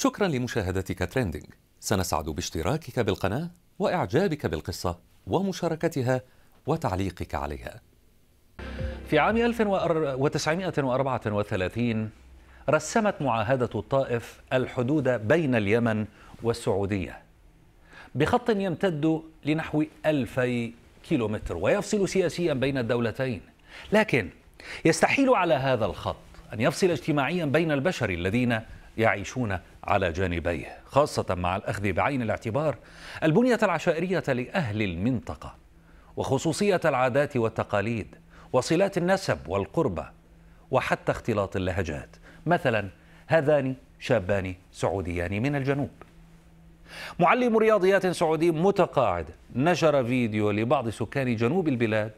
شكرا لمشاهدتك تريندينج سنسعد باشتراكك بالقناة وإعجابك بالقصة ومشاركتها وتعليقك عليها في عام 1934 رسمت معاهدة الطائف الحدود بين اليمن والسعودية بخط يمتد لنحو ألفي كيلومتر ويفصل سياسيا بين الدولتين لكن يستحيل على هذا الخط أن يفصل اجتماعيا بين البشر الذين يعيشون على جانبيه خاصة مع الأخذ بعين الاعتبار البنية العشائرية لأهل المنطقة وخصوصية العادات والتقاليد وصلات النسب والقربة وحتى اختلاط اللهجات مثلا هذان شابان سعوديان من الجنوب معلم رياضيات سعودي متقاعد نشر فيديو لبعض سكان جنوب البلاد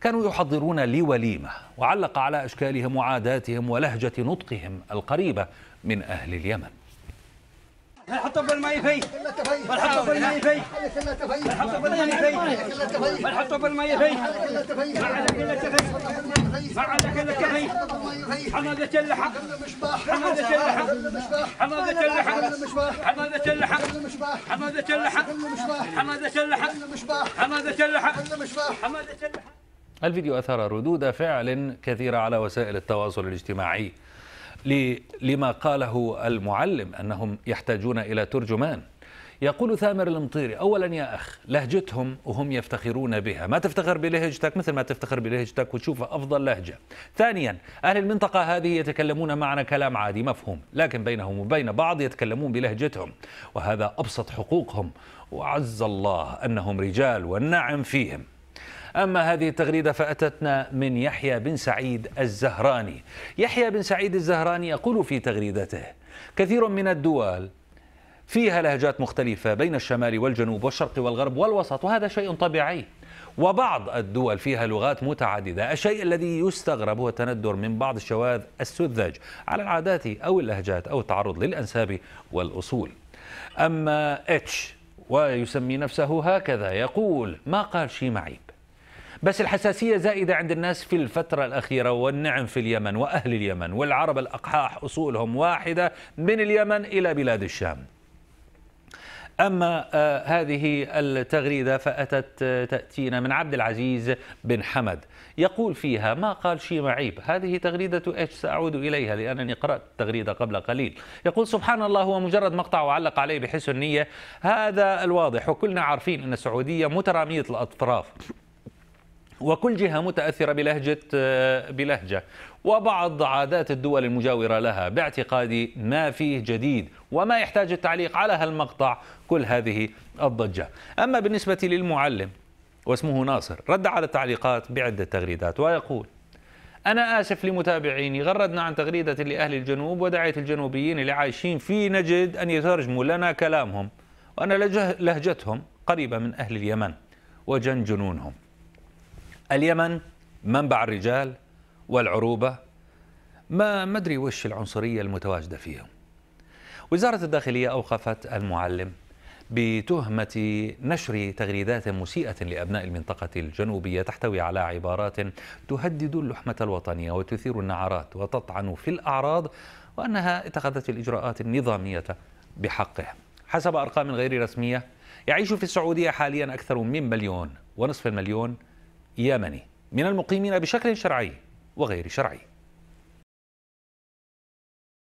كانوا يحضرون لوليمة وعلق على أشكالهم وعاداتهم ولهجة نطقهم القريبة من أهل اليمن الفيديو أثار ردود فعل كثيرة على وسائل التواصل الاجتماعي لما قاله المعلم أنهم يحتاجون إلى ترجمان يقول ثامر المطيري أولا يا أخ لهجتهم وهم يفتخرون بها ما تفتخر بلهجتك مثل ما تفتخر بلهجتك وتشوفها أفضل لهجة ثانيا أهل المنطقة هذه يتكلمون معنا كلام عادي مفهوم لكن بينهم وبين بعض يتكلمون بلهجتهم وهذا أبسط حقوقهم وعز الله أنهم رجال والنعم فيهم أما هذه التغريدة فأتتنا من يحيى بن سعيد الزهراني يحيى بن سعيد الزهراني يقول في تغريدته كثير من الدول فيها لهجات مختلفة بين الشمال والجنوب والشرق والغرب والوسط وهذا شيء طبيعي وبعض الدول فيها لغات متعددة الشيء الذي يستغرب هو التندر من بعض الشواذ السذج على العادات أو اللهجات أو التعرض للأنساب والأصول أما اتش ويسمي نفسه هكذا يقول ما قال شيء معيب بس الحساسية زائدة عند الناس في الفترة الأخيرة والنعم في اليمن وأهل اليمن والعرب الأقحاح أصولهم واحدة من اليمن إلى بلاد الشام أما آه، هذه التغريدة فأتت آه، تأتينا من عبد العزيز بن حمد يقول فيها ما قال شيء معيب هذه تغريدة إيش سأعود إليها لأنني قرأت التغريدة قبل قليل يقول سبحان الله هو مجرد مقطع وعلق عليه بحسن نية هذا الواضح وكلنا عارفين أن السعودية مترامية الأطراف وكل جهة متأثرة بلهجة آه، بلهجة وبعض عادات الدول المجاورة لها باعتقادي ما فيه جديد وما يحتاج التعليق على هالمقطع كل هذه الضجة أما بالنسبة للمعلم واسمه ناصر رد على التعليقات بعدة تغريدات ويقول أنا آسف لمتابعيني غردنا عن تغريدة لأهل الجنوب ودعيت الجنوبيين اللي عايشين في نجد أن يترجموا لنا كلامهم وانا لهجتهم قريبة من أهل اليمن وجن جنونهم اليمن منبع الرجال والعروبة ما مدري وش العنصرية المتواجدة فيهم وزارة الداخلية أوقفت المعلم بتهمة نشر تغريدات مسيئة لأبناء المنطقة الجنوبية تحتوي على عبارات تهدد اللحمة الوطنية وتثير النعرات وتطعن في الأعراض وأنها اتخذت الإجراءات النظامية بحقه حسب أرقام غير رسمية يعيش في السعودية حاليا أكثر من مليون ونصف المليون يمني من المقيمين بشكل شرعي وغير شرعي